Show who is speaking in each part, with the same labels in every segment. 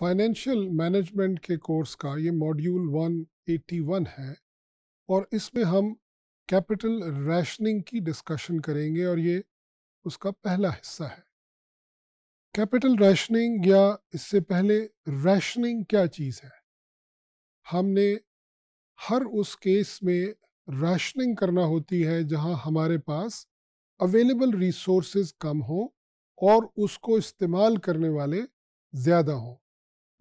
Speaker 1: Financial management के course का ये मॉड्यूल 181 है और इसमें हम कैपिटल रैशनिंग की डिस्कशन करेंगे और ये उसका पहला हिस्सा है कैपिटल रैशनिंग या इससे पहले रैशनिंग क्या चीज़ है हमने हर उस केस में रैशनिंग करना होती है जहां हमारे पास अवेलेबल रिसोर्सेज कम हों और उसको इस्तेमाल करने वाले ज़्यादा हों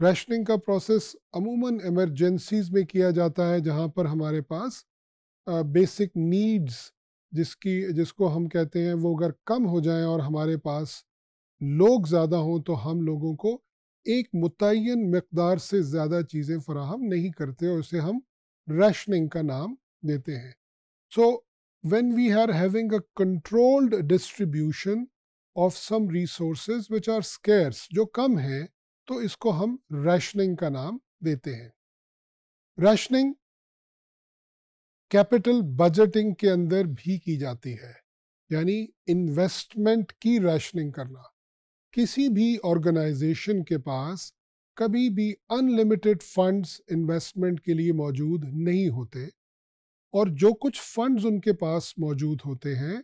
Speaker 1: रैशनिंग का प्रोसेस अमूमन एमरजेंसीज में किया जाता है जहाँ पर हमारे पास बेसिक नीड्स जिसकी जिसको हम कहते हैं वो अगर कम हो जाए और हमारे पास लोग ज़्यादा हों तो हम लोगों को एक मुतन मकदार से ज़्यादा चीज़ें फराहम नहीं करते और उसे हम रैशनिंग का नाम देते हैं so when we are having a controlled distribution of some resource which are scarce जो कम हैं तो इसको हम रैशनिंग का नाम देते हैं रैशनिंग कैपिटल बजटिंग के अंदर भी की जाती है यानी इन्वेस्टमेंट की रैशनिंग करना किसी भी ऑर्गेनाइजेशन के पास कभी भी अनलिमिटेड फंड्स इन्वेस्टमेंट के लिए मौजूद नहीं होते और जो कुछ फंड्स उनके पास मौजूद होते हैं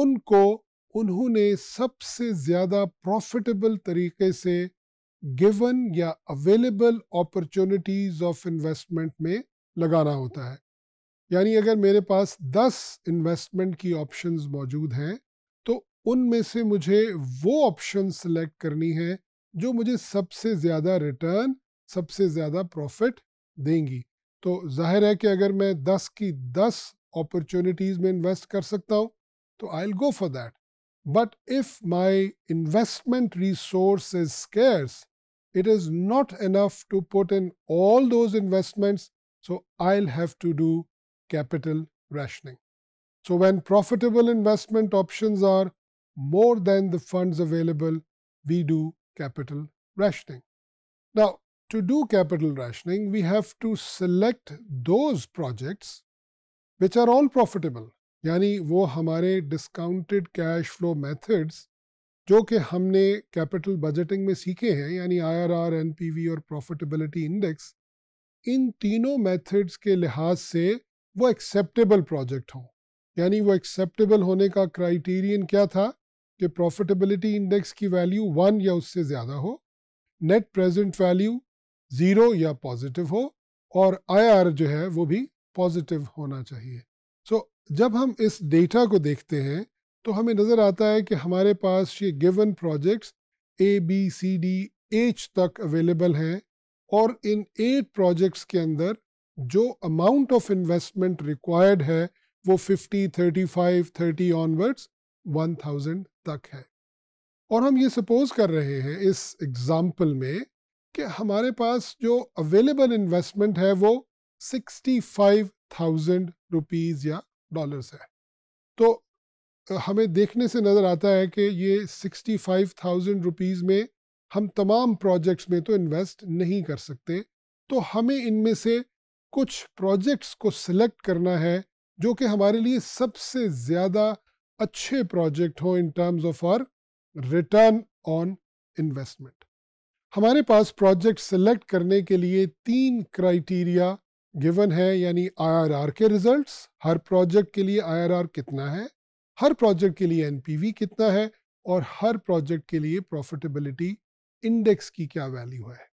Speaker 1: उनको उन्होंने सबसे ज़्यादा प्रॉफिटेबल तरीके से गिवन या अवेलेबल अपॉर्चुनिटीज ऑफ इन्वेस्टमेंट में लगाना होता है यानी अगर मेरे पास 10 इन्वेस्टमेंट की ऑप्शंस मौजूद हैं तो उनमें से मुझे वो ऑप्शन सेलेक्ट करनी है जो मुझे सबसे ज़्यादा रिटर्न सबसे ज़्यादा प्रॉफिट देंगी तो जाहिर है कि अगर मैं 10 की 10 अपॉर्चुनिटीज़ में इन्वेस्ट कर सकता हूँ तो I go for that but if my investment resource is scarce it is not enough to put in all those investments, so I'll have to do capital rationing. So when profitable investment options are more than the funds available, we do capital rationing. Now, to do capital rationing, we have to select those projects which are all profitable, यानी वो हमारे discounted cash flow methods जो कि हमने capital budgeting में सीखे हैं यानी आईआरआर, एनपीवी और प्रॉफिटेबिलिटी इंडेक्स इन तीनों मेथड्स के लिहाज से वो एक्सेप्टेबल प्रोजेक्ट हों यानी वो एक्सेप्टेबल होने का क्राइटेरियन क्या था कि प्रॉफिटेबिलिटी इंडेक्स की वैल्यू वन या उससे ज़्यादा हो नेट प्रेजेंट वैल्यू ज़ीरो या पॉजिटिव हो और आर जो है वो भी पॉजिटिव होना चाहिए सो so, जब हम इस डेटा को देखते हैं तो हमें नज़र आता है कि हमारे पास ये given projects A B C D H तक अवेलेबल हैं और इन एट प्रोजेक्ट्स के अंदर जो अमाउंट ऑफ इन्वेस्टमेंट रिक्वायर्ड है वो 50, 35, 30 ऑनवर्ड्स थाउजेंड तक है और हम ये सपोज कर रहे हैं इस एग्जाम्पल में कि हमारे पास जो अवेलेबल इन्वेस्टमेंट है वो सिक्सटी फाइव थाउजेंड रुपीज़ या डॉलर्स है तो हमें देखने से नज़र आता है कि ये सिक्सटी फाइव थाउजेंड रुपीज़ में हम तमाम प्रोजेक्ट्स में तो इन्वेस्ट नहीं कर सकते तो हमें इनमें से कुछ प्रोजेक्ट्स को सिलेक्ट करना है जो कि हमारे लिए सबसे ज़्यादा अच्छे प्रोजेक्ट हों in terms of our return on investment हमारे पास प्रोजेक्ट सिलेक्ट करने के लिए तीन क्राइटेरिया गिवन है यानी आईआरआर के रिजल्ट्स हर प्रोजेक्ट के लिए आईआरआर कितना है हर प्रोजेक्ट के लिए एनपीवी कितना है और हर प्रोजेक्ट के लिए प्रॉफिटेबिलिटी इंडेक्स की क्या वैल्यू है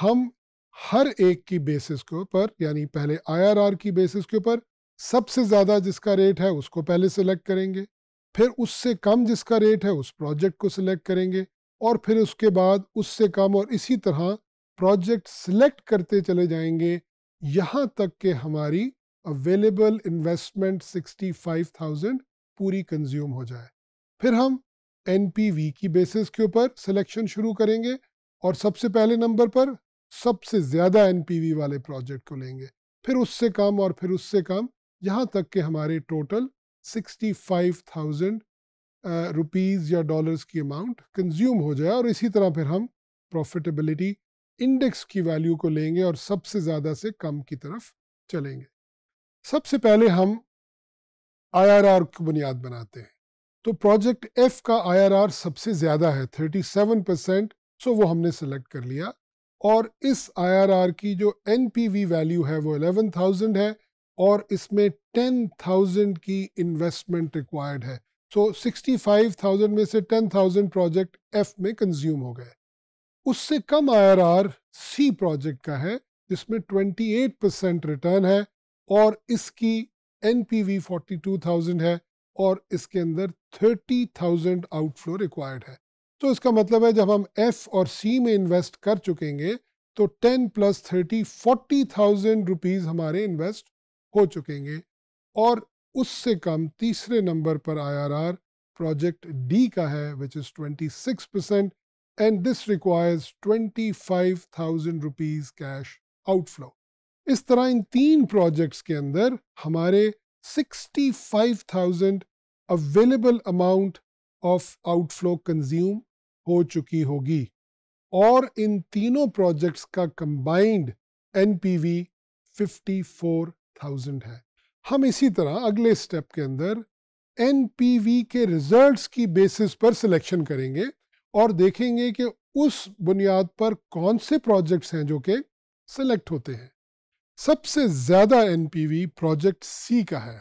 Speaker 1: हम हर एक की बेसिस के ऊपर यानी पहले आईआरआर की बेसिस के ऊपर सबसे ज़्यादा जिसका रेट है उसको पहले सिलेक्ट करेंगे फिर उससे कम जिसका रेट है उस प्रोजेक्ट को सिलेक्ट करेंगे और फिर उसके बाद उससे कम और इसी तरह प्रोजेक्ट सिलेक्ट करते चले जाएंगे यहाँ तक कि हमारी available investment sixty five thousand पूरी कंज्यूम हो जाए फिर हम एन की बेसिस के ऊपर सिलेक्शन शुरू करेंगे और सबसे पहले नंबर पर सबसे ज़्यादा एन वाले प्रोजेक्ट को लेंगे फिर उससे कम और फिर उससे कम यहाँ तक कि हमारे total sixty five thousand rupees या डॉलर्स की अमाउंट कंज्यूम हो जाए और इसी तरह फिर हम प्रॉफिटेबिलिटी इंडेक्स की वैल्यू को लेंगे और सबसे ज़्यादा से कम की तरफ चलेंगे सबसे पहले हम आईआरआर की बुनियाद बनाते हैं तो प्रोजेक्ट एफ का आईआरआर सबसे ज़्यादा है 37 परसेंट सो वो हमने सेलेक्ट कर लिया और इस आईआरआर की जो एनपीवी वैल्यू है वो 11,000 है और इसमें 10,000 की इन्वेस्टमेंट रिक्वायर्ड है सो so, 65,000 में से 10,000 प्रोजेक्ट एफ में कंज्यूम हो गए उससे कम आईआरआर सी प्रोजेक्ट का है जिसमें 28 परसेंट रिटर्न है और इसकी N P V forty two thousand है और इसके अंदर थर्टी थाउजेंड आउटफ्लो रिक्वायर्ड है तो इसका मतलब है जब हम एफ और सी में इन्वेस्ट कर चुकेंगे तो ten plus thirty forty thousand rupees हमारे इन्वेस्ट हो चुकेंगे और उससे कम तीसरे नंबर पर आईआरआर प्रोजेक्ट डी का है which is twenty six percent and this requires twenty five thousand rupees cash outflow इस तरह इन तीन प्रोजेक्ट्स के अंदर हमारे 65,000 available amount of outflow consume हो चुकी होगी और इन तीनों प्रोजेक्ट्स का कंबाइंड एनपीवी 54,000 है हम इसी तरह अगले स्टेप के अंदर एनपीवी के रिजल्ट्स की बेसिस पर सिलेक्शन करेंगे और देखेंगे कि उस बुनियाद पर कौन से प्रोजेक्ट्स हैं जो कि सिलेक्ट होते हैं सबसे ज़्यादा एनपीवी प्रोजेक्ट सी का है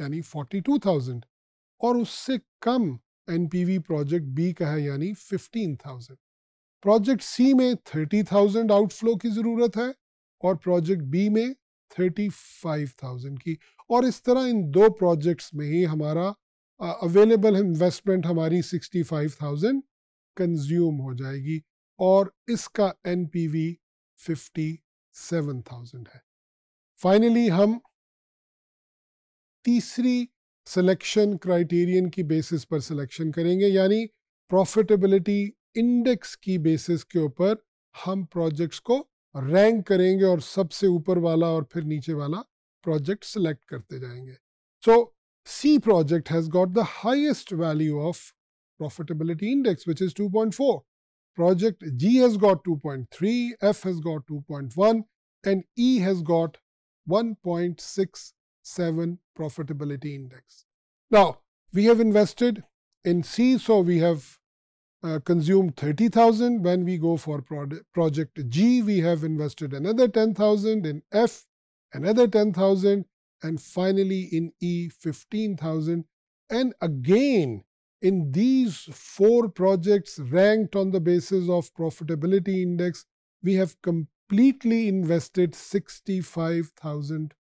Speaker 1: यानी 42,000 और उससे कम एनपीवी प्रोजेक्ट बी का है यानी 15,000। प्रोजेक्ट सी में 30,000 आउटफ्लो की ज़रूरत है और प्रोजेक्ट बी में 35,000 की और इस तरह इन दो प्रोजेक्ट्स में ही हमारा अवेलेबल uh, इन्वेस्टमेंट हमारी 65,000 कंज्यूम हो जाएगी और इसका एनपीवी 57,000 है फाइनली हम तीसरी सिलेक्शन क्राइटेरियन की बेसिस पर सिलेक्शन करेंगे यानी प्रॉफिटेबिलिटी इंडेक्स की बेसिस के ऊपर हम प्रोजेक्ट्स को रैंक करेंगे और सबसे ऊपर वाला और फिर नीचे वाला प्रोजेक्ट सिलेक्ट करते जाएंगे so C project has got the highest value of profitability project G is 2.4. Two point three F 2.3, got two point 2.1, and E has got 1.67 profitability index. Now, we have invested in C, so we have uh, consumed 30,000. When we go for project G, we have invested another 10,000. In F, another 10,000. And finally, in E, 15,000. And again, in these four projects ranked on the basis of profitability index, we have com completely invested 65,000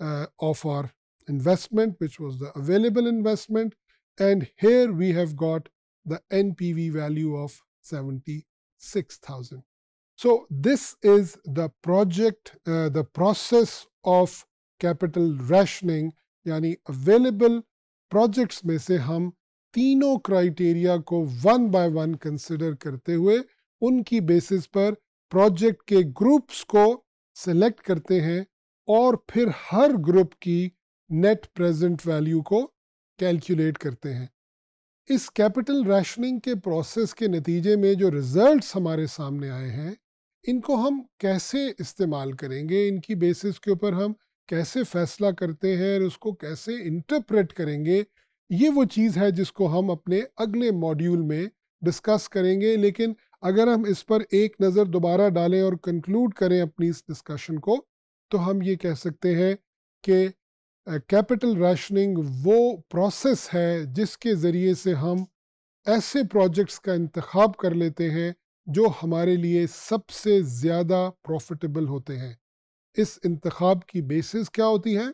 Speaker 1: uh, of our investment, which was the available investment. And here we have got the NPV value of 76,000. So this is the project, uh, the process of capital rationing, यानी available projects में से हम तीनों criteria को one by one consider करते हुए उनकी basis पर प्रोजेक्ट के ग्रुप्स को सेलेक्ट करते हैं और फिर हर ग्रुप की नेट प्रेजेंट वैल्यू को कैलकुलेट करते हैं इस कैपिटल रैशनिंग के प्रोसेस के नतीजे में जो रिजल्ट्स हमारे सामने आए हैं इनको हम कैसे इस्तेमाल करेंगे इनकी बेसिस के ऊपर हम कैसे फैसला करते हैं और उसको कैसे इंटरप्रेट करेंगे ये वो चीज़ है जिसको हम अपने अगले मॉड्यूल में डिस्कस करेंगे लेकिन अगर हम इस पर एक नज़र दोबारा डालें और कंक्लूड करें अपनी इस डिस्कशन को तो हम ये कह सकते हैं कि कैपिटल राशनिंग वो प्रोसेस है जिसके ज़रिए से हम ऐसे प्रोजेक्ट्स का इंतखब कर लेते हैं जो हमारे लिए सबसे ज़्यादा प्रॉफिटेबल होते हैं इस इंतखब की बेसिस क्या होती है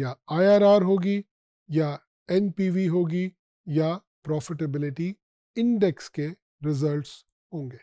Speaker 1: या आईआरआर होगी या एनपीवी होगी या प्रॉफिटेबिलिटी इंडेक्स के रिजल्ट्स unge